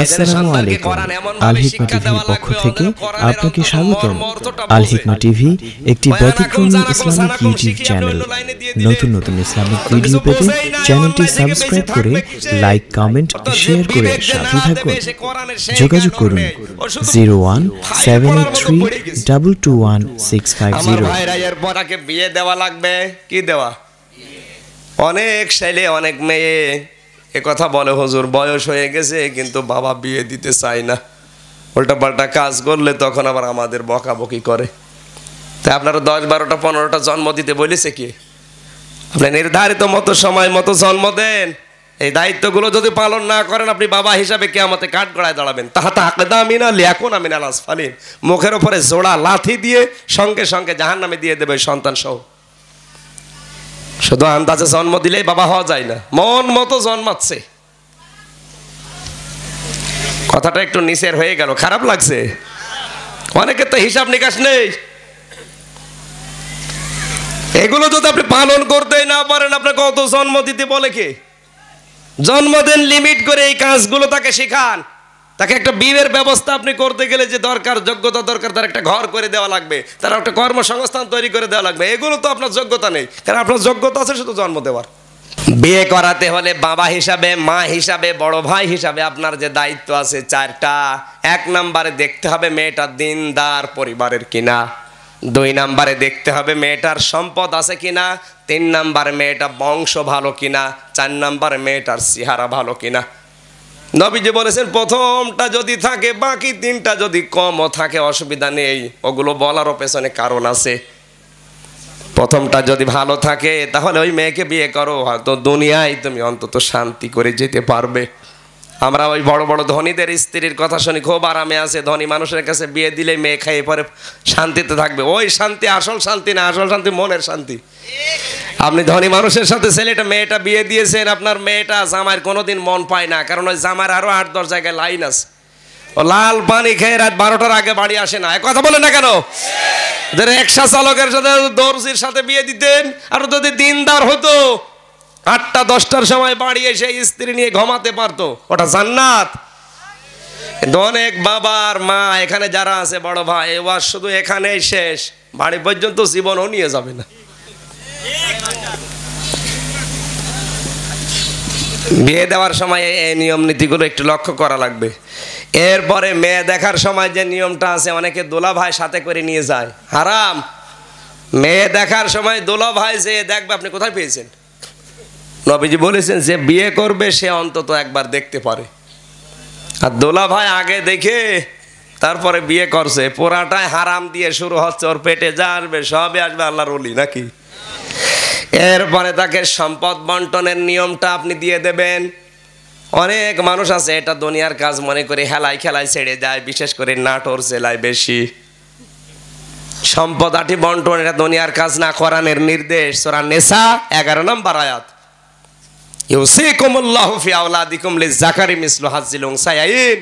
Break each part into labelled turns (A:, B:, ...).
A: আসসালামু আলাইকুম আলহিকমা টিভির পক্ষ থেকে আপনাকে টিভি একটি ব্যতিক্রমী ইসলামিক ইউটিউব চ্যানেল নতুন নতুন ইসলামিক ভিডিও পেতে চ্যানেলটি সাবস্ক্রাইব করে লাইক কমেন্ট শেয়ার করে সাথে থাকুন যোগাযোগ করুন zero one seven eight three double two one six five zero বিয়ে দেওয়া লাগবে কি দেওয়া অনেক সাইলে অনেক মেয়ে এ কথা বলে হজুর বয়স হয়ে গেছে কিন্তু বাবা বিয়ে দিতে চায় না উল্টাপাল্টা কাজ করলে তখন আবার আমাদের বকাবকি করে তাই আপনারা দশ বারোটা পনেরোটা জন্ম দিতে বলেছে কি আপনি নির্ধারিত মতো সময় মতো জন্ম দেন এই দায়িত্বগুলো যদি পালন না করেন আপনি বাবা হিসাবে কে আমাকে কাঠ গড়ায় দাঁড়াবেন তাহাতে হাকদা মিনা লেখুন আমিনা লাস ফালিন মুখের ওপরে জোড়া লাথি দিয়ে সঙ্গে সঙ্গে জাহান্নামে দিয়ে দেবে সন্তান সহ শুধু আন্দাজে জন্ম দিলেই বাবা হওয়া যায় না মন মতো জন্মাচ্ছে কথাটা একটু নিচের হয়ে গেল খারাপ লাগছে অনেকের তো হিসাব নিকাশ নেই এগুলো যদি আপনি পালন করতে না পারেন আপনাকে কত জন্ম দিতে বলে কে জন্মদিন লিমিট করে এই কাজগুলো তাকে শেখান তাকে একটা বিয়ের ব্যবস্থা আপনি করতে গেলে যে দরকার যোগ্যতা দরকার তার একটা ঘর করে দেওয়া লাগবে তার একটা কর্মসংস্থান তৈরি করে দেওয়া লাগবে এগুলো তো আপনার যোগ্যতা নেই কারণ আপনার যোগ্যতা আছে শুধু জন্ম দেওয়ার বিয়ে করাতে হলে বাবা হিসাবে মা হিসাবে বড় ভাই হিসাবে আপনার যে দায়িত্ব আছে চারটা এক নম্বরে দেখতে হবে মেয়েটা দিনদার পরিবারের কিনা দুই নাম্বারে দেখতে হবে মেয়েটার সম্পদ আছে কিনা তিন নাম্বার মেয়েটা বংশ ভালো কিনা চার নাম্বার মেয়েটার চেহারা ভালো কিনা নবীজি বলেছেন প্রথমটা যদি থাকে বাকি তিনটা যদি কমও থাকে অসুবিধা নেই ওগুলো বলারও পেছনে কারণ আছে প্রথমটা যদি ভালো থাকে তাহলে ওই মেয়েকে বিয়ে করো হয়তো দুনিয়ায় তুমি অন্তত শান্তি করে যেতে পারবে আমরা ওই বড় বড় ধনীদের স্ত্রীর কথা শুনি খুব আরামে আছে ধনী মানুষের কাছে বিয়ে দিলে মেয়ে খাইয়ে পরে শান্তিতে থাকবে ওই শান্তি আসল শান্তি না আসল শান্তি মনের শান্তি আপনি ধনী মানুষের সাথে ছেলেটা মেয়েটা বিয়ে দিয়েছেন আপনার মেয়েটা জামার কোনোদিন মন পায় না কারণ ওই জামার আরও আট দশ জায়গায় লাইন আছে ও লাল পানি খেয়ে রাত বারোটার আগে বাড়ি আসে না কথা বলে না কেন রিক্সা চালকের সাথে দর্জির সাথে বিয়ে দিতেন আর যদি দিনদার হতো আটটা দশটার সময় বাড়ি এসে স্ত্রী নিয়ে ঘমাতে পারতো ওটা জান্নাত অনেক বাবার মা এখানে যারা আছে বড় ভাই এবার শুধু এখানেই শেষ বাড়ি পর্যন্ত জীবনও নিয়ে যাবে না বিয়ে দেওয়ার সময় এই নিয়ম নীতিগুলো একটু লক্ষ্য করা লাগবে এরপরে মেয়ে দেখার সময় যে নিয়মটা আছে অনেকে দোলা ভাই সাথে করে নিয়ে যায় হারাম মেয়ে দেখার সময় দোলা ভাই যে দেখবে আপনি কোথায় পেয়েছেন নবীজি বলেছেন যে বিয়ে করবে সে অন্তত একবার দেখতে পারে আর দোলা ভাই আগে দেখে তারপরে বিয়ে করছে পোড়াটায় হারাম দিয়ে শুরু হচ্ছে ওর পেটে যা আসবে সবই আসবে আল্লাহর অলি নাকি এরপরে তাকে সম্পদ বন্টনের নিয়মটা আপনি দিয়ে দেবেন অনেক মানুষ আছে এটা দুনিয়ার কাজ মনে করে হেলাই খেলায় ছেড়ে দেয় বিশেষ করে নাটোর জেলায় বেশি সম্পদ আটি বন্টন এটা দুনিয়ার কাজ না করানের নির্দেশ সোরা নেশা এগারো নম্বর আয়াত কুমুল্লাহ ফি আওলাদিকুম লিজাকারি মিসলু হাজ্জিল সায়াইন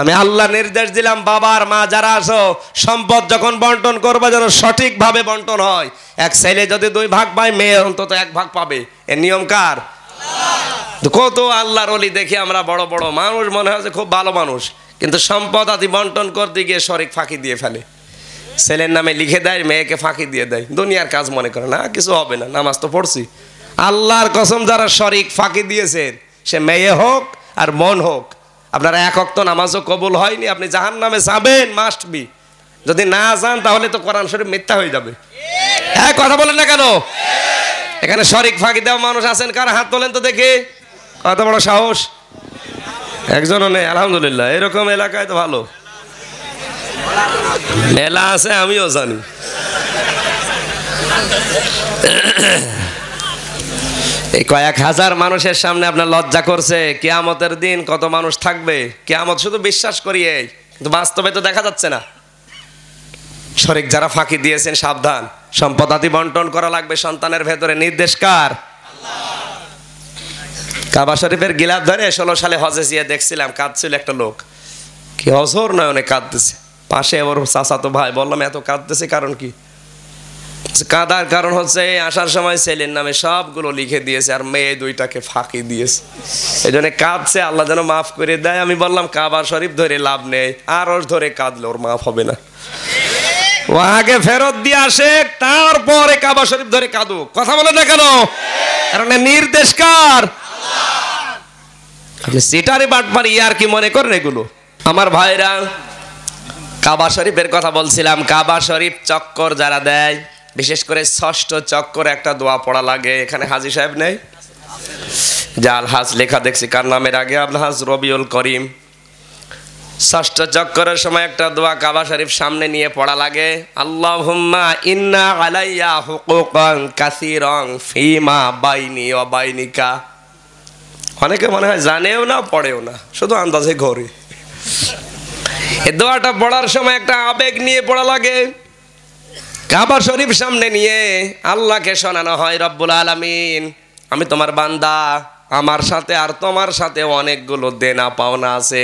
A: আমি আল্লাহ নির্দেশ দিলাম বাবার মা যারা আসো সম্পদ যখন বন্টন করবে যেন সঠিকভাবে বন্টন হয় এক ছেলে যদি দুই ভাগ পায় মেয়ে অন্তত এক ভাগ পাবে এ নিয়ম কার কত আল্লাহর অলি দেখি আমরা বড় বড় মানুষ মনে হয় যে খুব ভালো মানুষ কিন্তু সম্পদ আদি বন্টন করতে গিয়ে শরিক ফাঁকি দিয়ে ফেলে ছেলের নামে লিখে দেয় মেয়েকে ফাঁকি দিয়ে দেয় দুনিয়ার কাজ মনে করে না কিছু হবে না নামাজ তো পড়ছি আল্লাহর কসম যারা শরিক ফাঁকি দিয়েছেন সে মেয়ে হোক আর মন হোক আপনার এক অক্ত নামাজও কবুল হয়নি আপনি জাহান নামে যাবেন মাস্ট বি যদি না যান তাহলে তো কোরআন শরীফ মিথ্যা হয়ে যাবে হ্যাঁ কথা বলেন না কেন এখানে শরিক ফাঁকি দেওয়া মানুষ আছেন কার হাত তোলেন তো দেখে কত বড় সাহস একজনও নেই আলহামদুলিল্লাহ এরকম এলাকায় তো ভালো মেলা আছে আমিও জানি এই কয়েক হাজার মানুষের সামনে আপনার লজ্জা করছে কেয়ামতের দিন কত মানুষ থাকবে কেয়ামত শুধু বিশ্বাস করিয়ে কিন্তু বাস্তবে তো দেখা যাচ্ছে না শরিক যারা ফাঁকি দিয়েছেন সাবধান সম্পদ আদি বন্টন করা লাগবে সন্তানের ভেতরে নির্দেশ কার কাবা শরীফের গিলাপ ধরে ষোলো সালে হজে গিয়ে দেখছিলাম কাঁদছিল একটা লোক কি হজর নয় অনেক কাঁদতেছে পাশে ওর তো ভাই বললাম এত কাঁদতেছে কারণ কি আচ্ছা, কাদার কারণ হচ্ছে আসার সময় ছেলের নামে সবগুলো লিখে দিয়েছে আর মেয়ে দুইটাকে ফাঁকি দিয়েছে এই জন্য কাঁদছে আল্লাহ যেন মাফ করে দেয় আমি বললাম কাবার শরীফ ধরে লাভ নেই আর ওর ধরে কাঁদলে ওর মাফ হবে না ও ফেরত দিয়ে আসে তারপরে কাবা শরীফ ধরে কাঁদু কথা বলে না কেন কারণ নির্দেশ কার আপনি সিটারে বাটবার ইয়ার কি মনে করেন এগুলো আমার ভাইরা কাবা শরীফের কথা বলছিলাম কাবা শরীফ চক্কর যারা দেয় বিশেষ করে ষষ্ঠ চক্কর একটা দোয়া পড়া লাগে এখানে হাজি সাহেব নেই যে আলহাজ লেখা দেখছি কার নামের আগে আলহাজ রবিউল করিম ষষ্ঠ চক্করের সময় একটা দোয়া কাবা শরীফ সামনে নিয়ে পড়া লাগে আল্লাহ হুম্মা ইন্না আলাইয়া হুকুকং কাসিরং ফিমা বাইনি ও বাইনিকা অনেকে মনে হয় জানেও না পড়েও না শুধু আন্দাজে ঘরে এ দোয়াটা পড়ার সময় একটা আবেগ নিয়ে পড়া লাগে কাবা শরীফ সামনে নিয়ে আল্লাহকে শোনানো হয় রব্বুল আলমিন আমি তোমার বান্দা আমার সাথে আর তোমার সাথে অনেকগুলো দেনা পাওনা আছে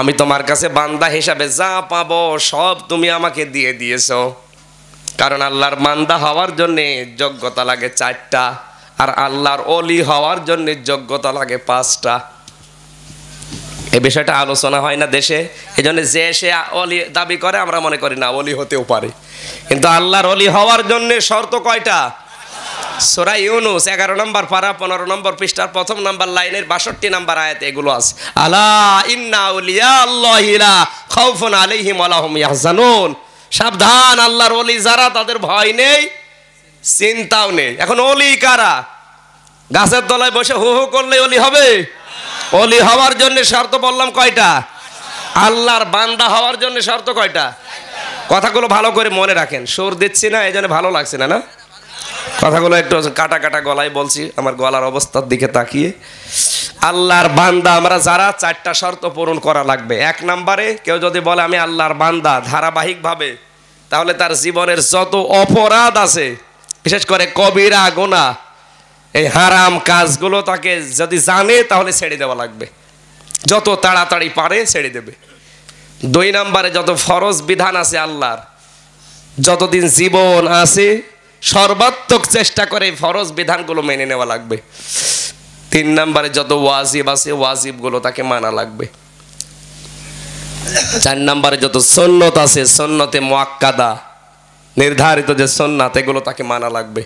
A: আমি তোমার কাছে বান্দা হিসাবে যা পাবো সব তুমি আমাকে দিয়ে দিয়েছ কারণ আল্লাহর বান্দা হওয়ার জন্যে যোগ্যতা লাগে চারটা আর আল্লাহর অলি হওয়ার জন্যে যোগ্যতা লাগে পাঁচটা এই বিষয়টা আলোচনা হয় না দেশে এই জন্য যে সে অলি দাবি করে আমরা মনে করি না অলি হতেও পারে কিন্তু আল্লাহর অলি হওয়ার জন্য শর্ত কয়টা সোরা ইউনুস এগারো নম্বর ফারা পনেরো নম্বর পৃষ্ঠার প্রথম নম্বর লাইনের বাষট্টি নম্বর আয়াতে এগুলো আছে আলা ইন্না উলিয়া আল্লাহিলা খৌফুন আলিহিম আলাহম ইয়াহজানুন সাবধান আল্লাহর অলি যারা তাদের ভয় নেই চিন্তাও নেই এখন অলি কারা গাছের তলায় বসে হু হু করলে অলি হবে
B: অলি হওয়ার জন্য
A: শর্ত বললাম কয়টা আল্লাহর বান্দা হওয়ার জন্য শর্ত কয়টা কথাগুলো ভালো করে মনে রাখেন সোর দিচ্ছি না এই জন্য ভালো লাগছে না না কথাগুলো একটু কাটা কাটা গলায় বলছি আমার গলার অবস্থার দিকে তাকিয়ে আল্লাহর বান্দা আমরা যারা চারটা শর্ত পূরণ করা লাগবে এক নাম্বারে কেউ যদি বলে আমি আল্লাহর বান্দা ধারাবাহিকভাবে তাহলে তার জীবনের যত অপরাধ আছে বিশেষ করে কবিরা গোনা এই হারাম কাজগুলো তাকে যদি জানে তাহলে ছেড়ে দেওয়া লাগবে যত তাড়াতাড়ি পারে ছেড়ে দেবে দুই নম্বরে যত ফরজ বিধান আছে আল্লাহর যতদিন জীবন আছে সর্বাত্মক চেষ্টা করে ফরজ বিধানগুলো মেনে নেওয়া লাগবে তিন নম্বরে যত ওয়াজিব আছে ওয়াজিবগুলো তাকে মানা লাগবে চার নম্বরে যত সন্ন্যত আছে সন্ন্যতে মোয়াক্কাদা নির্ধারিত যে সন্ন্যাত এগুলো তাকে মানা লাগবে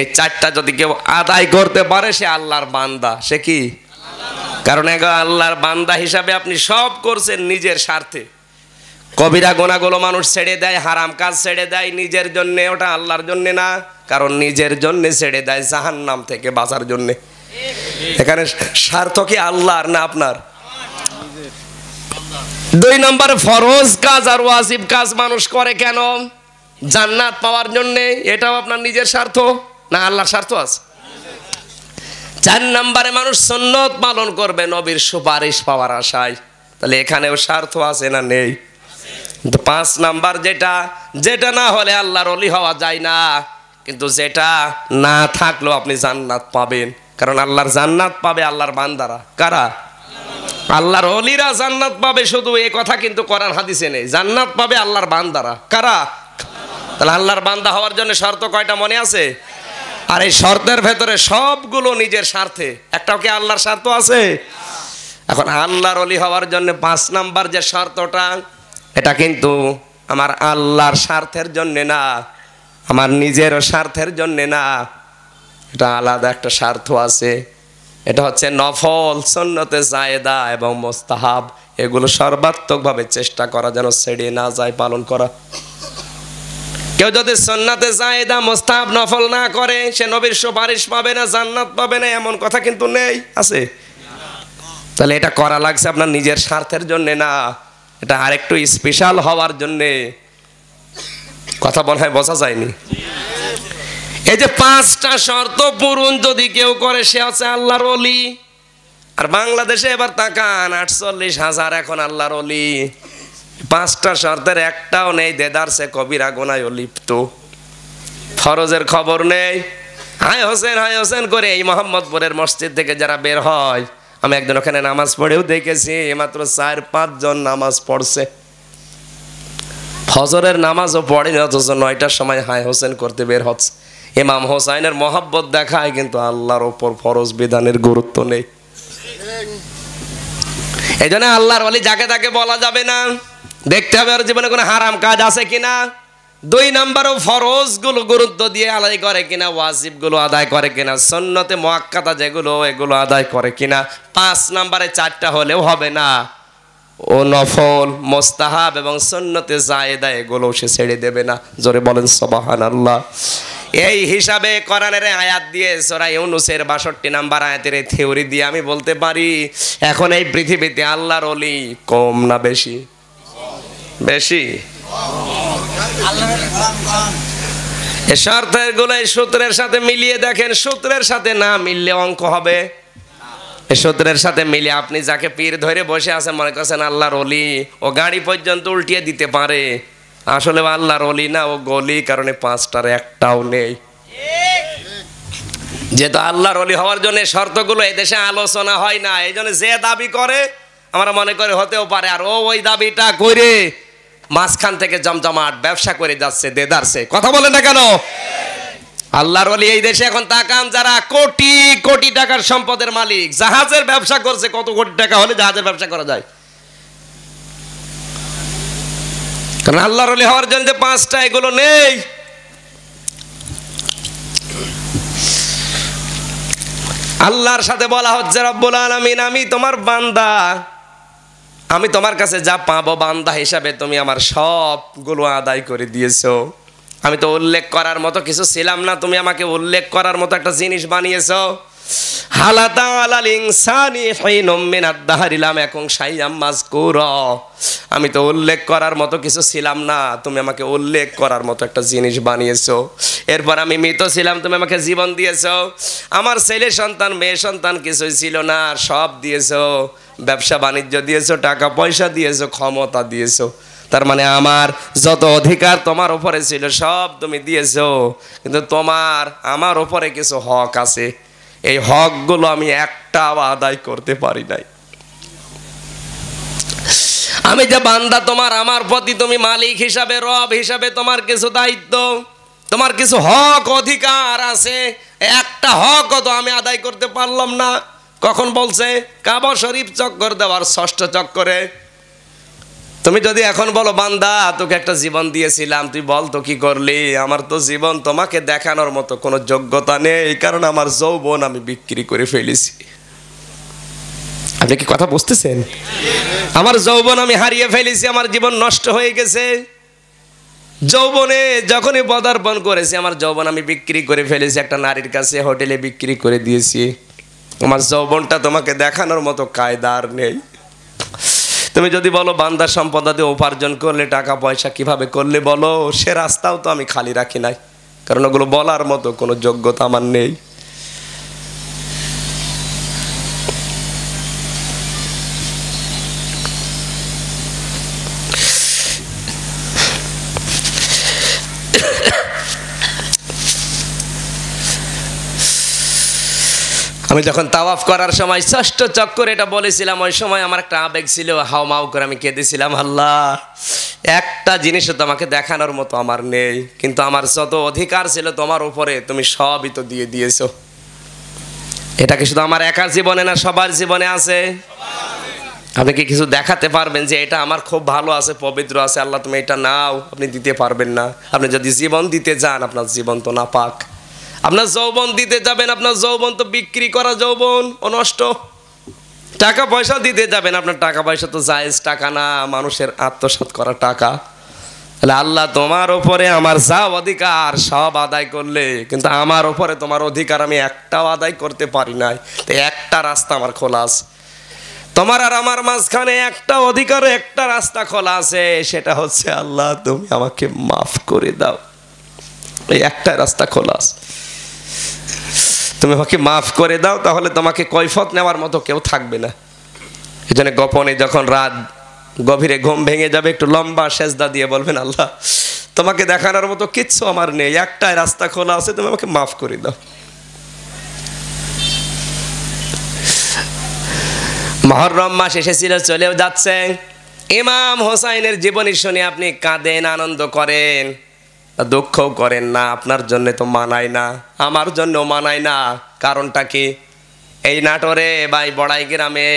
A: এই চারটা যদি কেউ আদায় করতে পারে সে আল্লাহর বান্দা সে কি কারণ এক আল্লাহর বান্দা হিসাবে আপনি সব করছেন নিজের স্বার্থে কবিরা গোনাগুলো মানুষ ছেড়ে দেয় হারাম কাজ ছেড়ে দেয় নিজের জন্য ওটা আল্লাহর জন্য না কারণ নিজের জন্য ছেড়ে দেয় জাহান নাম থেকে বাঁচার জন্য এখানে স্বার্থ কি আল্লাহর না আপনার দুই নম্বর ফরজ কাজ আর ওয়াজিব কাজ মানুষ করে কেন জান্নাত পাওয়ার জন্যে এটাও আপনার নিজের স্বার্থ না আল্লাহর স্বার্থ আছে চার নাম্বারে মানুষ সন্ন্যত পালন করবে নবীর সুপারিশ পাওয়ার আশায় তাহলে এখানেও স্বার্থ আছে না নেই পাঁচ নাম্বার যেটা যেটা না হলে আল্লাহর অলি হওয়া যায় না কিন্তু যেটা না থাকলেও আপনি জান্নাত পাবেন কারণ আল্লাহর জান্নাত পাবে আল্লাহর বান্দারা কারা আল্লাহর অলিরা জান্নাত পাবে শুধু এ কথা কিন্তু করার হাদিসে নেই জান্নাত পাবে আল্লাহর বান্দারা কারা তাহলে আল্লাহর বান্দা হওয়ার জন্য শর্ত কয়টা মনে আছে আর এই শর্তের ভেতরে সবগুলো নিজের স্বার্থে একটাও কি আল্লাহর স্বার্থ আছে এখন আল্লাহর অলি হওয়ার জন্য পাঁচ নাম্বার যে শর্তটা এটা কিন্তু আমার আল্লাহর স্বার্থের জন্যে না আমার নিজেরও স্বার্থের জন্যে না এটা আলাদা একটা স্বার্থ আছে এটা হচ্ছে নফল সন্নতে জায়দা এবং মোস্তাহাব এগুলো সর্বাত্মকভাবে চেষ্টা করা যেন ছেড়ে না যায় পালন করা কেউ যদি সন্নাতে জায়দা মোস্তাব নফল না করে সে নবীর সুপারিশ পাবে না জান্নাত পাবে না এমন কথা কিন্তু নেই আছে তাহলে এটা করা লাগছে আপনার নিজের স্বার্থের জন্য না এটা আরেকটু স্পেশাল হওয়ার জন্যে কথা বলা বোঝা যায়নি এই যে পাঁচটা শর্ত পূরণ যদি কেউ করে সে আছে আল্লাহর অলি আর বাংলাদেশে এবার তাকান আটচল্লিশ হাজার এখন আল্লাহর অলি পাঁচটা শর্তের একটাও নেই দেদার সে কবিরা গোনায় লিপ্ত ফরজের খবর নেই হায় হোসেন হায় হোসেন করে এই মোহাম্মদপুরের মসজিদ থেকে যারা বের হয় আমি একদিন ওখানে নামাজ পড়েও দেখেছি মাত্র চার পাঁচজন নামাজ পড়ছে ফজরের নামাজও পড়েনি অথচ নয়টার সময় হায় হোসেন করতে বের হচ্ছে ইমাম হোসাইনের মহাব্বত দেখায় কিন্তু আল্লাহর ওপর ফরজ বিধানের গুরুত্ব নেই এই জন্য আল্লাহর অলি যাকে তাকে বলা যাবে না দেখতে হবে ওর জীবনে কোনো হারাম কাজ আছে কিনা দুই নম্বরও ফরজগুলো গুরুত্ব দিয়ে আদায় করে কিনা ওয়াজিবগুলো আদায় করে কিনা সন্নতে মোয়াক্কাতা যেগুলো এগুলো আদায় করে কিনা পাঁচ নম্বরে চারটা হলেও হবে না ও নফল মোস্তাহাব এবং সন্নতে জায়েদা এগুলো সে ছেড়ে দেবে না জোরে বলেন সবাহান আল্লাহ এই হিসাবে করানের আয়াত দিয়ে সরা ইউনুসের বাষট্টি নাম্বার আয়াতের থিওরি দিয়ে আমি বলতে পারি এখন এই পৃথিবীতে আল্লাহর অলি কম না বেশি বেশি শর্তের গুলো সূত্রের সাথে মিলিয়ে দেখেন সূত্রের সাথে না মিললে অঙ্ক হবে সূত্রের সাথে মিলে আপনি যাকে পীর ধরে বসে আছেন মনে করছেন আল্লাহর অলি ও গাড়ি পর্যন্ত উল্টিয়ে দিতে পারে আসলে আল্লাহর অলি না ও গলি কারণে পাঁচটার একটাও নেই যেহেতু আল্লাহর অলি হওয়ার জন্য শর্তগুলো এদেশে আলোচনা হয় না এই জন্য যে দাবি করে আমরা মনে করি হতেও পারে আর ও ওই দাবিটা করে মাঝখান থেকে জমজমাট ব্যবসা করে যাচ্ছে দেদারছে কথা বলেন না কেন আল্লাহর অলি এই দেশে এখন তাকান যারা কোটি কোটি টাকার সম্পদের মালিক জাহাজের ব্যবসা করছে কত কোটি টাকা হলে জাহাজের ব্যবসা করা যায় কারণ আল্লাহর অলি হওয়ার জন্য যে পাঁচটা এগুলো নেই আল্লাহর সাথে বলা হচ্ছে রব্বুল আলমিন আমি তোমার বান্দা আমি তোমার কাছে যা পাবো বান্দা হিসাবে তুমি আমার সবগুলো আদায় করে দিয়েছো আমি তো উল্লেখ করার মতো কিছু ছিলাম না তুমি আমাকে উল্লেখ করার মতো একটা জিনিস বানিয়েছো আমি তো উল্লেখ করার মতো কিছু ছিলাম না তুমি আমাকে উল্লেখ করার মতো একটা জিনিস বানিয়েছো এরপর আমি মৃত ছিলাম তুমি আমাকে জীবন দিয়েছ আমার ছেলে সন্তান মেয়ে সন্তান কিছুই ছিল না সব দিয়েছ ব্যবসা বাণিজ্য দিয়েছো টাকা পয়সা দিয়েছো ক্ষমতা দিয়েছো তার মানে আমার যত অধিকার তোমার ওপরে ছিল সব তুমি দিয়েছ কিন্তু তোমার আমার ওপরে কিছু হক আছে এই হকগুলো আমি একটা আদায় করতে পারি নাই আমি যে বান্দা তোমার আমার প্রতি তুমি মালিক হিসাবে রব হিসাবে তোমার কিছু দায়িত্ব তোমার কিছু হক অধিকার আছে একটা হক তো আমি আদায় করতে পারলাম না কখন বলছে কাবা শরীফ চক্কর দেওয়ার ষষ্ঠ চক্করে তুমি যদি এখন বলো বান্দা তোকে একটা জীবন দিয়েছিলাম তুই বল তো কি করলি আমার তো জীবন তোমাকে দেখানোর মতো কোনো যোগ্যতা নেই কারণ আমার যৌবন আমি বিক্রি করে ফেলেছি আপনি কি কথা বুঝতেছেন আমার যৌবন আমি হারিয়ে ফেলেছি আমার জীবন নষ্ট হয়ে গেছে যৌবনে যখনই পদার্পণ করেছি আমার যৌবন আমি বিক্রি করে ফেলেছি একটা নারীর কাছে হোটেলে বিক্রি করে দিয়েছি আমার যৌবনটা তোমাকে দেখানোর মতো কায়দার নেই তুমি যদি বলো বান্দার সম্পদাতে উপার্জন করলে টাকা পয়সা কিভাবে করলে বলো সে রাস্তাও তো আমি খালি রাখি নাই কারণ ওগুলো বলার মতো কোনো যোগ্যতা আমার নেই আমি যখন তাওয়াফ করার সময় ষষ্ঠ চক্কর এটা বলেছিলাম ওই সময় আমার একটা আবেগ ছিল হাও মাও করে আমি কেঁদেছিলাম আল্লাহ একটা জিনিসও তোমাকে দেখানোর মতো আমার নেই কিন্তু আমার যত অধিকার ছিল তোমার উপরে তুমি সবই তো দিয়ে দিয়েছো এটাকে শুধু আমার একার জীবনে না সবার জীবনে আছে আপনি কি কিছু দেখাতে পারবেন যে এটা আমার খুব ভালো আছে পবিত্র আছে আল্লাহ তুমি এটা নাও আপনি দিতে পারবেন না আপনি যদি জীবন দিতে যান আপনার জীবন তো না পাক আপনার যৌবন দিতে যাবেন আপনার যৌবন তো বিক্রি করা যৌবন ও নষ্ট টাকা পয়সা দিতে যাবেন আপনার টাকা পয়সা তো জায়জ টাকা না মানুষের আত্মসাত করা টাকা তাহলে আল্লাহ তোমার ওপরে আমার যা অধিকার সব আদায় করলে কিন্তু আমার ওপরে তোমার অধিকার আমি একটাও আদায় করতে পারি নাই তো একটা রাস্তা আমার খোলা আছে তোমার আর আমার মাঝখানে একটা অধিকার একটা রাস্তা খোলা আছে সেটা হচ্ছে আল্লাহ তুমি আমাকে মাফ করে দাও এই একটা রাস্তা খোলা আছে তুমি আমাকে মাফ করে দাও তাহলে তোমাকে কৈফত নেওয়ার মতো কেউ থাকবে না এই জন্য গোপনে যখন রাত গভীরে ঘুম ভেঙে যাবে একটু লম্বা সেজদা দিয়ে বলবেন আল্লাহ তোমাকে দেখানোর মতো কিচ্ছু আমার নেই একটাই রাস্তা খোলা আছে তুমি আমাকে মাফ করে দাও মহরম মাস এসেছিল চলেও যাচ্ছেন ইমাম হোসাইনের জীবনী শুনে আপনি কাঁদেন আনন্দ করেন দুঃখ করেন না আপনার জন্য তো মানায় না আমার জন্য মানায় না কারণটা কি এই নাটোরে ভাই বড়াই গ্রামে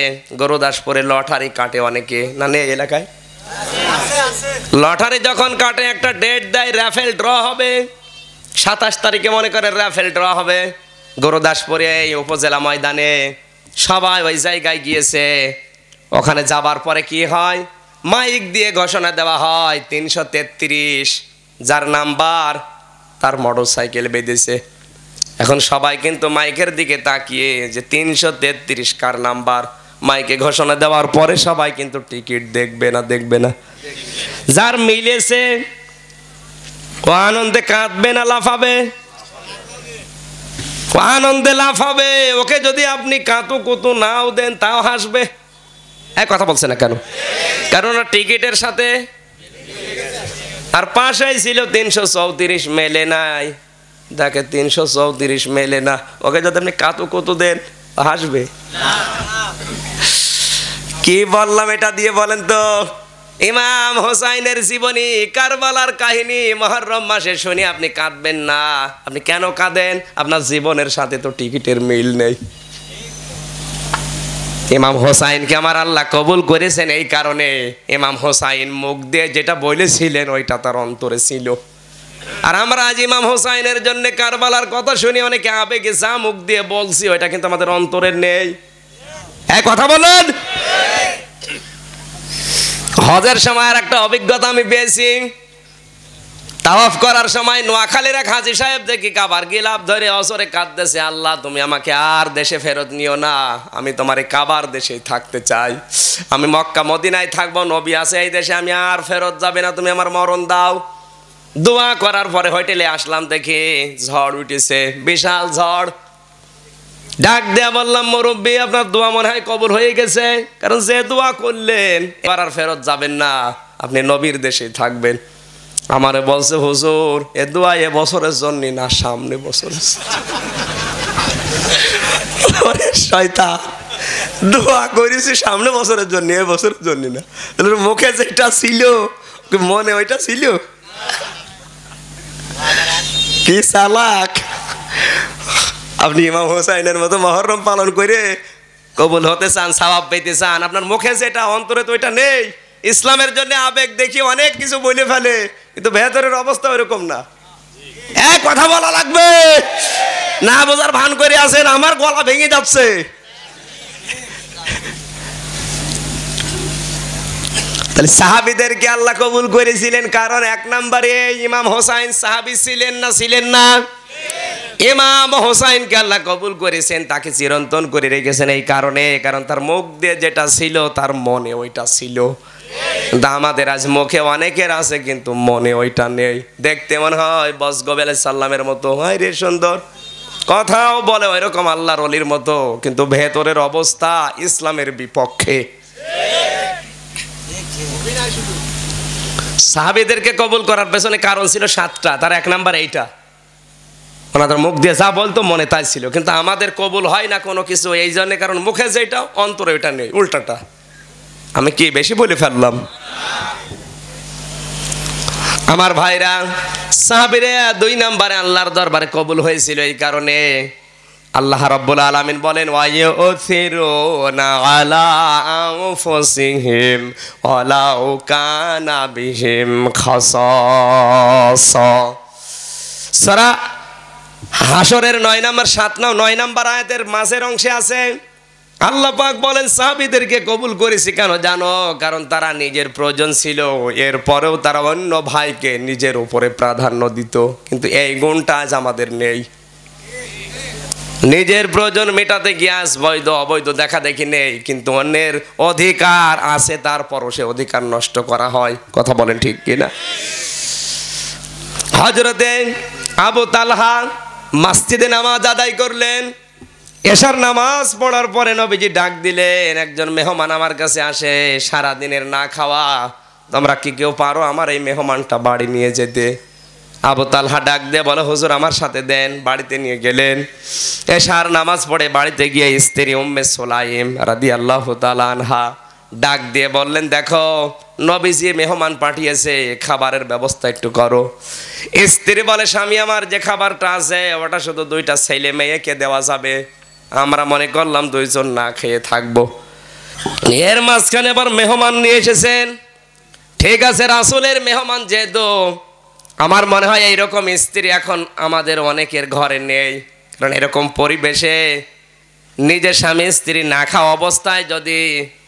A: গরুদাসপুরে লটারি কাটে অনেকে না নেই এলাকায় লটারি যখন কাটে একটা ডেট দেয় র্যাফেল ড্র হবে সাতাশ তারিখে মনে করে র্যাফেল ড্র হবে গরুদাসপুরে এই উপজেলা ময়দানে সবাই ওই জায়গায় গিয়েছে ওখানে যাবার পরে কি হয় মাইক দিয়ে ঘোষণা দেওয়া হয় তিনশো তেত্রিশ যার নাম্বার তার মোটর সাইকেল বেঁধেছে এখন সবাই কিন্তু মাইকের দিকে তাকিয়ে যে তিনশো তেত্রিশ কার নাম্বার মাইকে ঘোষণা দেওয়ার পরে সবাই কিন্তু টিকিট দেখবে না দেখবে না যার মিলেছে ও আনন্দে কাঁদবে না লাফাবে আনন্দে লাফাবে ওকে যদি আপনি কাঁতু কুতু নাও দেন তাও হাসবে এক কথা বলছে না কেন কারণ টিকিটের সাথে আর পাশায় ছিল তিনশো চৌত্রিশ মেলে নাই দেখে তিনশো চৌত্রিশ মেলে না ওকে যাতে আপনি কাতু কতু দেন হাসবে কি বললাম এটা দিয়ে বলেন তো ইমাম হোসাইনের জীবনী কারবালার কাহিনী মহরম মাসে শুনি আপনি কাঁদবেন না আপনি কেন কাঁদেন আপনার জীবনের সাথে তো টিকিটের মিল নেই ইমাম হোসাইনকে আমার আল্লাহ কবুল করেছেন এই কারণে ইমাম হোসাইন মুখ দিয়ে যেটা বলেছিলেন ওইটা তার অন্তরে ছিল আর আমরা আজ ইমাম হোসাইনের জন্য কারবালার কথা শুনি অনেকে আবেগে যা মুখ দিয়ে বলছি ওইটা কিন্তু আমাদের অন্তরের নেই এক হ্যাঁ, কথা বলুন হজের সময় আর একটা অভিজ্ঞতা আমি পেয়েছি তাওয়াফ করার সময় নোয়াখালীরা খাজি সাহেব দেখি কাবার গিলাপ ধরে অসরে কাঁদতেছে আল্লাহ তুমি আমাকে আর দেশে ফেরত নিও না আমি তোমার এই কাবার দেশেই থাকতে চাই আমি মক্কা মদিনায় থাকবো নবী আছে এই দেশে আমি আর ফেরত যাবে না তুমি আমার মরণ দাও দোয়া করার পরে হোটেলে আসলাম দেখি ঝড় উঠেছে বিশাল ঝড় ডাক দেয়া বললাম মুরব্বী আপনার দোয়া মনে হয় কবর হয়ে গেছে কারণ যে দোয়া করলেন এবার আর ফেরত যাবেন না আপনি নবীর দেশে থাকবেন আমারে বলছে হুজুর এ দোয়া এ বছরের জন্য না সামনে বছরের শয়তা দোয়া করেছি সামনে বছরের জন্য এ বছরের জন্য না মুখে যেটা ছিল মনে ওইটা ছিল কি চালাক আপনি ইমাম হোসাইনের মতো মহরম পালন করে কবুল হতে চান সাবাব পেতে চান আপনার মুখে যেটা অন্তরে তো ওইটা নেই ইসলামের জন্য আবেগ দেখি অনেক কিছু বলে ফেলে কিন্তু ভেতরের অবস্থা ওইরকম না এক কথা বলা লাগবে না বোঝার ভান করে আসেন আমার গলা ভেঙে যাচ্ছে তাহলে সাহাবিদেরকে আল্লাহ কবুল করেছিলেন কারণ এক নম্বরে ইমাম হোসাইন সাহাবি ছিলেন না ছিলেন না ইমাম হোসাইনকে আল্লাহ কবুল করেছেন তাকে চিরন্তন করে রেখেছেন এই কারণে কারণ তার মুখ দিয়ে যেটা ছিল তার মনে ওইটা ছিল আমাদের আজ মুখে অনেকের আছে কিন্তু মনে ওইটা নেই দেখতে মনে হয় বস গোবেল সাল্লামের মতো হয় রে সুন্দর কথাও বলে ওই রকম আল্লাহর অলির মতো কিন্তু ভেতরের অবস্থা ইসলামের বিপক্ষে সাহাবিদেরকে কবুল করার পেছনে কারণ ছিল সাতটা তার এক নাম্বার এইটা ওনাদের মুখ দিয়ে যা বলতো মনে তাই ছিল কিন্তু আমাদের কবুল হয় না কোনো কিছু এই জন্য কারণ মুখে যেটা অন্তরে ওইটা নেই উল্টাটা আমি কি বেশি বলে ফেললাম আমার ভাইরা সাহাবিরে দুই নম্বরে আল্লাহর দরবারে কবুল হয়েছিল এই কারণে আল্লাহ রব্বুল আলমিন বলেন সারা হাসরের নয় নম্বর সাত নয় নম্বর আয়াতের মাঝের অংশে আছে আল্লাহ পাক বলেন সাহাবিদেরকে কবুল করেছি কেন জানো কারণ তারা নিজের প্রয়োজন ছিল এরপরেও তারা অন্য ভাইকে নিজের উপরে প্রাধান্য দিত কিন্তু এই গুণটা আজ আমাদের নেই নিজের প্রয়োজন মেটাতে গিয়াস বৈধ অবৈধ দেখা দেখি নেই কিন্তু অন্যের অধিকার আছে তারপরও সে অধিকার নষ্ট করা হয় কথা বলেন ঠিক কিনা হজরতেন আবু তালহা মাসজিদে নামাজ আদায় করলেন এশার নামাজ পড়ার পরে নবীজি ডাক দিলেন একজন মেহমান আমার কাছে আসে সারা দিনের না খাওয়া তোমরা কি কেউ পারো আমার এই মেহমানটা বাড়ি নিয়ে যেতে আবু তালহা ডাক দিয়ে বলে হুজুর আমার সাথে দেন বাড়িতে নিয়ে গেলেন এশার নামাজ পড়ে বাড়িতে গিয়ে স্ত্রী উম্মে সোলাইম রাদি আল্লাহ আনহা ডাক দিয়ে বললেন দেখো নবীজি মেহমান পাঠিয়েছে খাবারের ব্যবস্থা একটু করো স্ত্রী বলে স্বামী আমার যে খাবারটা আছে ওটা শুধু দুইটা ছেলে মেয়েকে দেওয়া যাবে আমরা মনে করলাম দুইজন না খেয়ে থাকবো এর মাঝখানে আবার মেহমান নিয়ে এসেছেন ঠিক আছে রাসুলের মেহমান যেহেতু আমার মনে হয় এইরকম স্ত্রী এখন আমাদের অনেকের ঘরে নেই কারণ এরকম পরিবেশে নিজের স্বামী স্ত্রী না খাওয়া অবস্থায় যদি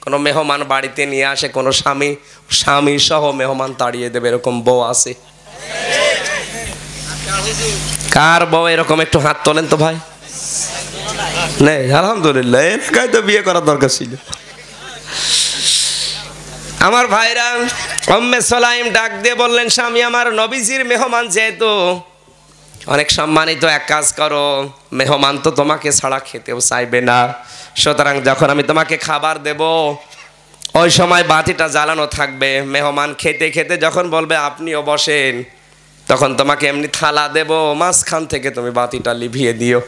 A: কোনো মেহমান বাড়িতে নিয়ে আসে কোনো স্বামী স্বামী সহ মেহমান তাড়িয়ে দেবে এরকম বউ আছে কার বউ এরকম একটু হাত তোলেন তো ভাই নেই আলহামদুলিল্লাহ এলাকায় তো বিয়ে করার দরকার ছিল আমার ভাইরা অম্মে সোলাইম ডাক দিয়ে বললেন স্বামী আমার নবীজির মেহমান যেহেতু অনেক সম্মানিত এক কাজ করো মেহমান তো তোমাকে ছাড়া খেতেও চাইবে না সুতরাং যখন আমি তোমাকে খাবার দেব ওই সময় বাতিটা জ্বালানো থাকবে মেহমান খেতে খেতে যখন বলবে আপনিও বসেন তখন তোমাকে এমনি থালা দেব মাঝখান থেকে তুমি বাতিটা লিভিয়ে দিও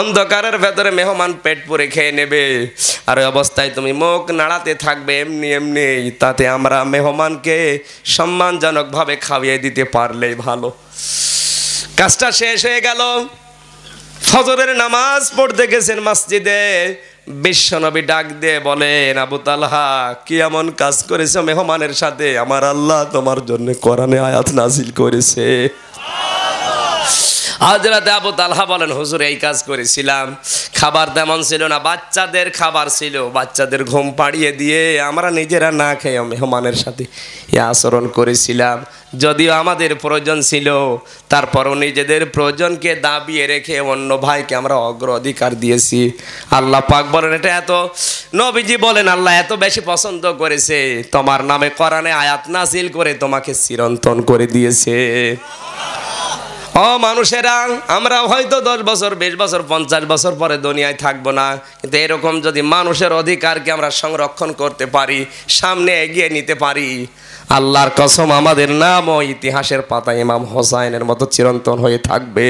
A: অন্ধকারের ভেতরে মেহমান পেট পরে খেয়ে নেবে আর অবস্থায় তুমি মুখ নাড়াতে থাকবে এমনি এমনি তাতে আমরা মেহমানকে সম্মানজনকভাবে খাওয়িয়ে দিতে পারলেই ভালো কাজটা শেষ হয়ে গেল ফজরের নামাজ পড়তে গেছেন মসজিদে বিশ্বনবী ডাক দিয়ে বলেন আবু তালহা কি এমন কাজ করেছে মেহমানের সাথে আমার আল্লাহ তোমার জন্য কোরআনে আয়াত নাজিল করেছে হাজরাতে আবু তালহা বলেন হুজুর এই কাজ করেছিলাম খাবার তেমন ছিল না বাচ্চাদের খাবার ছিল বাচ্চাদের ঘুম পাড়িয়ে দিয়ে আমরা নিজেরা না খেয়ে মেহমানের সাথে এ আচরণ করেছিলাম যদিও আমাদের প্রয়োজন ছিল তারপরও নিজেদের প্রয়োজনকে দাবিয়ে রেখে অন্য ভাইকে আমরা অগ্র অধিকার দিয়েছি আল্লাহ পাক বলেন এটা এত নবীজি বলেন আল্লাহ এত বেশি পছন্দ করেছে তোমার নামে করানে আয়াত নাসিল করে তোমাকে চিরন্তন করে দিয়েছে মানুষেরা আমরা হয়তো দশ বছর বিশ বছর পঞ্চাশ বছর পরে দুনিয়ায় থাকব না কিন্তু এরকম যদি মানুষের অধিকারকে আমরা সংরক্ষণ করতে পারি সামনে এগিয়ে নিতে পারি আল্লাহর কসম আমাদের নাম ও ইতিহাসের পাতা ইমাম হোসাইনের মতো চিরন্তন হয়ে থাকবে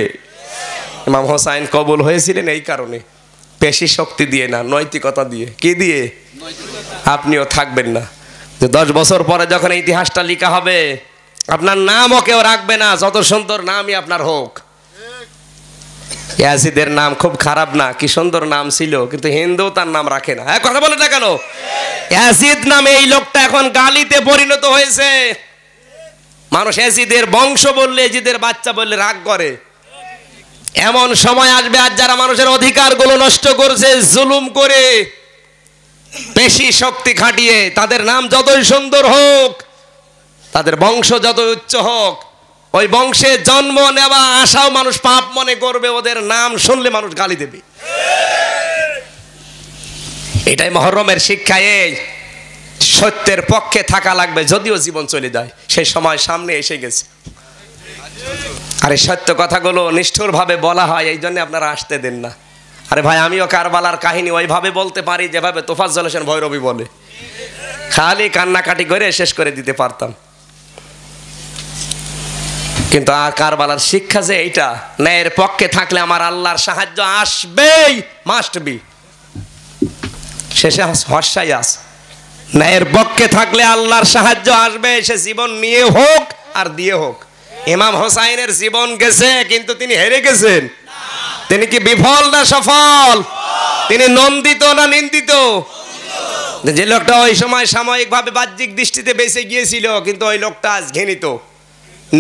A: ইমাম হোসাইন কবুল হয়েছিলেন এই কারণে পেশি শক্তি দিয়ে না নৈতিকতা দিয়ে কি দিয়ে আপনিও থাকবেন না যে দশ বছর পরে যখন ইতিহাসটা লিখা হবে আপনার নামও কেউ রাখবে না যত সুন্দর নামই আপনার হোক ইয়াসিদের নাম খুব খারাপ না কি সুন্দর নাম ছিল কিন্তু হিন্দু তার নাম রাখে না হ্যাঁ কথা বলে না কেন ইয়াজিদ নামে এই লোকটা এখন গালিতে পরিণত হয়েছে মানুষ এজিদের বংশ বললে এজিদের বাচ্চা বললে রাগ করে এমন সময় আসবে আর যারা মানুষের অধিকারগুলো নষ্ট করছে জুলুম করে বেশি শক্তি খাটিয়ে তাদের নাম যতই সুন্দর হোক তাদের বংশ যত উচ্চ হোক ওই বংশে জন্ম নেওয়া আশাও মানুষ পাপ মনে করবে ওদের নাম শুনলে মানুষ গালি দেবে এটাই মহরমের শিক্ষা এই সত্যের পক্ষে থাকা লাগবে যদিও জীবন চলে যায় সেই সময় সামনে এসে গেছে আরে সত্য কথাগুলো নিষ্ঠুরভাবে বলা হয় এই জন্য আপনারা আসতে দেন না আরে ভাই আমিও কারবালার কাহিনী ওইভাবে বলতে পারি যেভাবে তোফাজ হোসেন ভৈরবী বলে খালি কান্নাকাটি করে শেষ করে দিতে পারতাম কিন্তু বালার শিক্ষা যে এইটা ন্যায়ের পক্ষে থাকলে আমার আল্লাহর সাহায্য আসবেই মাস্ট বি শেষে হর্ষাই আস ন্যায়ের পক্ষে থাকলে আল্লাহর সাহায্য আসবে সে জীবন নিয়ে হোক আর দিয়ে হোক ইমাম হোসাইনের জীবন গেছে কিন্তু তিনি হেরে গেছেন তিনি কি বিফল না সফল তিনি নন্দিত না নিন্দিত যে লোকটা ওই সময় সাময়িকভাবে বাহ্যিক দৃষ্টিতে বেঁচে গিয়েছিল কিন্তু ওই লোকটা আজ ঘেনিত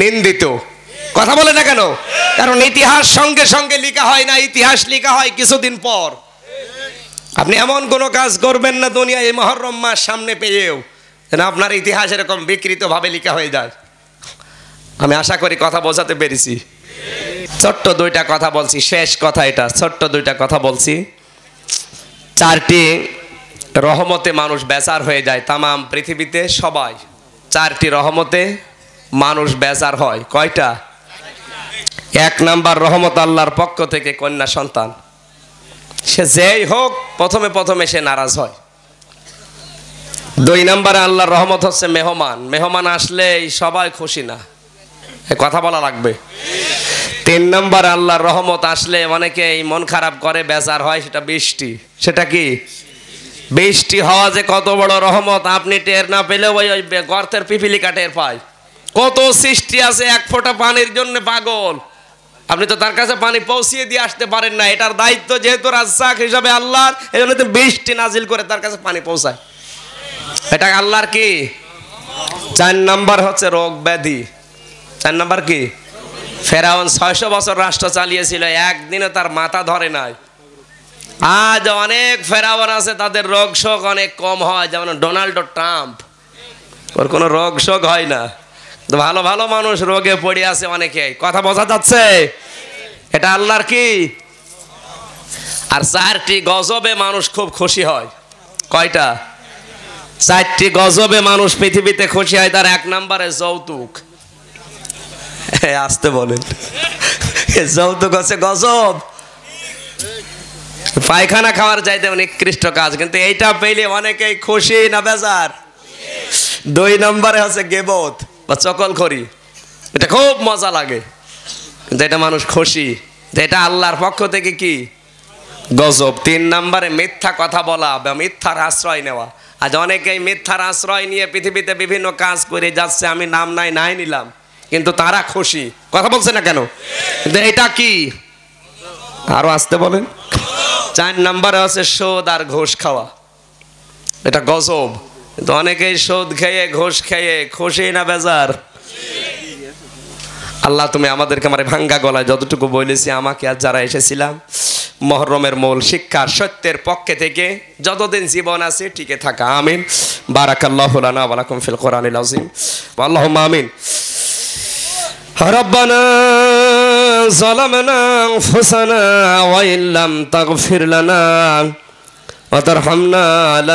A: নিন্দিত কথা বলে না কেন কারণ ইতিহাস সঙ্গে সঙ্গে লিখা হয় না ইতিহাস লিখা হয় কিছুদিন পর আপনি এমন কোনো কাজ করবেন না দুনিয়া এই মহরম মাস সামনে পেয়েও যেন আপনার ইতিহাস এরকম বিকৃতভাবে লিখা হয়ে যায় আমি আশা করি কথা বোঝাতে পেরেছি ছোট্ট দুইটা কথা বলছি শেষ কথা এটা ছোট্ট দুইটা কথা বলছি চারটি রহমতে মানুষ বেচার হয়ে যায় তামাম পৃথিবীতে সবাই চারটি রহমতে মানুষ বেজার হয় কয়টা এক নাম্বার রহমত আল্লাহর পক্ষ থেকে কন্যা সন্তান সে যেই হোক প্রথমে প্রথমে সে নারাজ হয় দুই নাম্বারে আল্লাহর রহমত হচ্ছে মেহমান মেহমান আসলেই সবাই খুশি না কথা বলা লাগবে তিন নম্বর আল্লাহর রহমত আসলে অনেকেই মন খারাপ করে বেজার হয় সেটা বৃষ্টি সেটা কি বৃষ্টি হওয়া যে কত বড় রহমত আপনি টের না পেলেও ওই গর্তের পিপিলি কাটের পায় কত সৃষ্টি আছে এক ফোঁটা পানির জন্য পাগল আপনি তো তার কাছে পানি পৌঁছিয়ে দিয়ে আসতে পারেন না এটার দায়িত্ব যেহেতু রাজ্জাক হিসাবে আল্লাহর এই জন্য বৃষ্টি নাজিল করে তার কাছে পানি পৌঁছায় এটা আল্লাহর কি চার নাম্বার হচ্ছে রোগ ব্যাধি চার নাম্বার কি ফেরাউন ছয়শ বছর রাষ্ট্র চালিয়েছিল একদিনে তার মাথা ধরে নাই আজ অনেক ফেরাউন আছে তাদের রোগ শোক অনেক কম হয় যেমন ডোনাল্ড ট্রাম্প ওর কোনো রোগ শোক হয় না ভালো ভালো মানুষ রোগে পড়ে আছে অনেকে কথা বোঝা যাচ্ছে এটা আল্লাহর কি আর চারটি গজবে মানুষ খুব খুশি হয় কয়টা চারটি গজবে মানুষ পৃথিবীতে খুশি হয় তার এক নম্বরে যৌতুক আসতে বলেন যৌতুক হচ্ছে গজব পায়খানা খাওয়ার চাইতে নিকৃষ্ট কাজ কিন্তু এইটা পেলে অনেকেই খুশি না বেজার দুই নম্বরে হচ্ছে গেবত বা চকল করি এটা খুব মজা লাগে কিন্তু এটা মানুষ খুশি যে এটা আল্লাহর পক্ষ থেকে কি গজব তিন নম্বরে মিথ্যা কথা বলা বা মিথ্যার আশ্রয় নেওয়া আজ অনেকেই মিথ্যার আশ্রয় নিয়ে পৃথিবীতে বিভিন্ন কাজ করে যাচ্ছে আমি নাম নাই নাই নিলাম কিন্তু তারা খুশি কথা বলছে না কেন কিন্তু এটা কি আরো আসতে বলেন চার নম্বরে আছে সোদ আর ঘোষ খাওয়া এটা গজব কিন্তু অনেকেই সৌদ খেয়ে ঘোষ খেয়ে খুশি না বেজার আল্লাহ তুমি আমাদেরকে আমার ভাঙ্গা গলায় যতটুকু বলেছি আমাকে আর যারা এসেছিলাম মহরমের মূল শিক্ষা সত্যের পক্ষে থেকে যতদিন জীবন আছে টিকে থাকা আমিন বারাকাল্লাহ আলাকুম ফিল কোরআন আজিম আল্লাহ আমিন ربنا ظلمنا أنفسنا وإن لم تغفر لنا হে বিশাল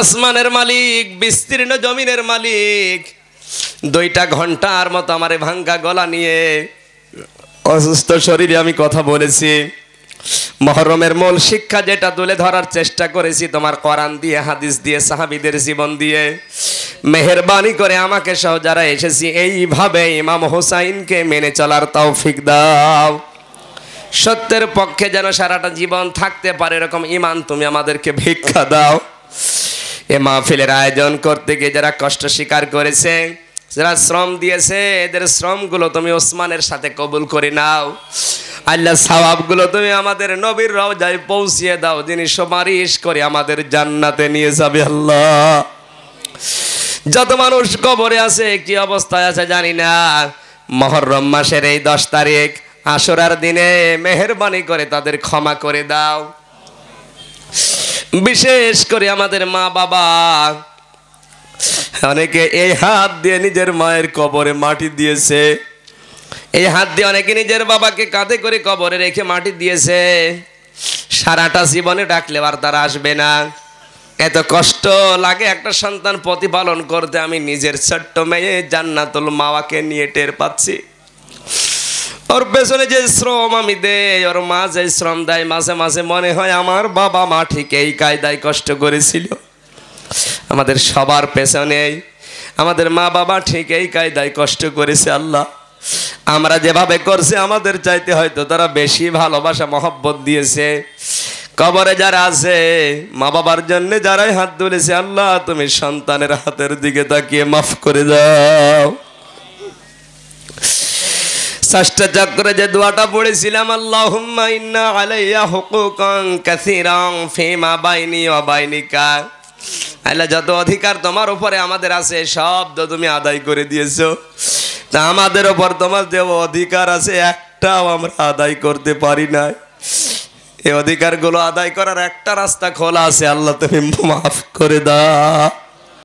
A: আসমানের মালিক বিস্তীর্ণ জমিনের মালিক দুইটা ঘন্টার মতো আমার ভাঙ্গা গলা নিয়ে অসুস্থ শরীরে আমি কথা বলেছি মহরমের মূল শিক্ষা যেটা তুলে ধরার চেষ্টা করেছি তোমার করান দিয়ে হাদিস দিয়ে সাহাবিদের জীবন দিয়ে মেহরবানি করে আমাকে সহ যারা এসেছি এইভাবে ইমাম হোসাইনকে মেনে চলার তাও ফিক দাও সত্যের পক্ষে যেন সারাটা জীবন থাকতে পারে এরকম ইমান তুমি আমাদেরকে ভিক্ষা দাও এ মাহফিলের আয়োজন করতে গিয়ে যারা কষ্ট স্বীকার করেছে যারা শ্রম দিয়েছে এদের শ্রমগুলো তুমি ওসমানের সাথে কবুল করে নাও আল্লাহ সওয়াবগুলো তুমি আমাদের নবীর রওজায় পৌঁছিয়ে দাও যিনি সুপারিশ করে আমাদের জান্নাতে নিয়ে যাবে আল্লাহ যত মানুষ কবরে আছে কি অবস্থায় আছে জানি না মহরম মাসের এই দশ তারিখ আসরার দিনে মেহরবানি করে তাদের ক্ষমা করে দাও বিশেষ করে আমাদের মা বাবা অনেকে এই হাত দিয়ে নিজের মায়ের কবরে মাটি দিয়েছে এই হাত দিয়ে অনেকে নিজের বাবাকে কাঁধে করে কবরে রেখে মাটি দিয়েছে সারাটা জীবনে ডাকলে আর তারা আসবে না এত কষ্ট লাগে একটা সন্তান প্রতিপালন করতে আমি নিজের ছোট্ট মেয়ে জান্নাতুল মাওয়াকে নিয়ে টের পাচ্ছি ওর পেছনে যে শ্রম আমি দেয় ওর মা যে শ্রম দেয় মাঝে মাঝে মনে হয় আমার বাবা মা ঠিক এই কায়দায় কষ্ট করেছিল আমাদের সবার পেছনে আমাদের মা বাবা ঠিক এই কায়দায় কষ্ট করেছে আল্লাহ আমরা যেভাবে করছি আমাদের চাইতে হয়তো তারা বেশি ভালোবাসা মহব্বত দিয়েছে কবরে যারা আছে মা বাবার জন্য যারাই হাত তুলেছে আল্লাহ তুমি সন্তানের হাতের দিকে তাকিয়ে মাফ করে দাও যে পড়েছিলাম যত অধিকার তোমার উপরে আমাদের আছে শব্দ তুমি আদায় করে দিয়েছো তা আমাদের উপর তোমার যে অধিকার আছে একটাও আমরা আদায় করতে পারি নাই এ অধিকারগুলো আদায় করার একটা রাস্তা খোলা আছে আল্লাহ তুমি মাফ করে দাও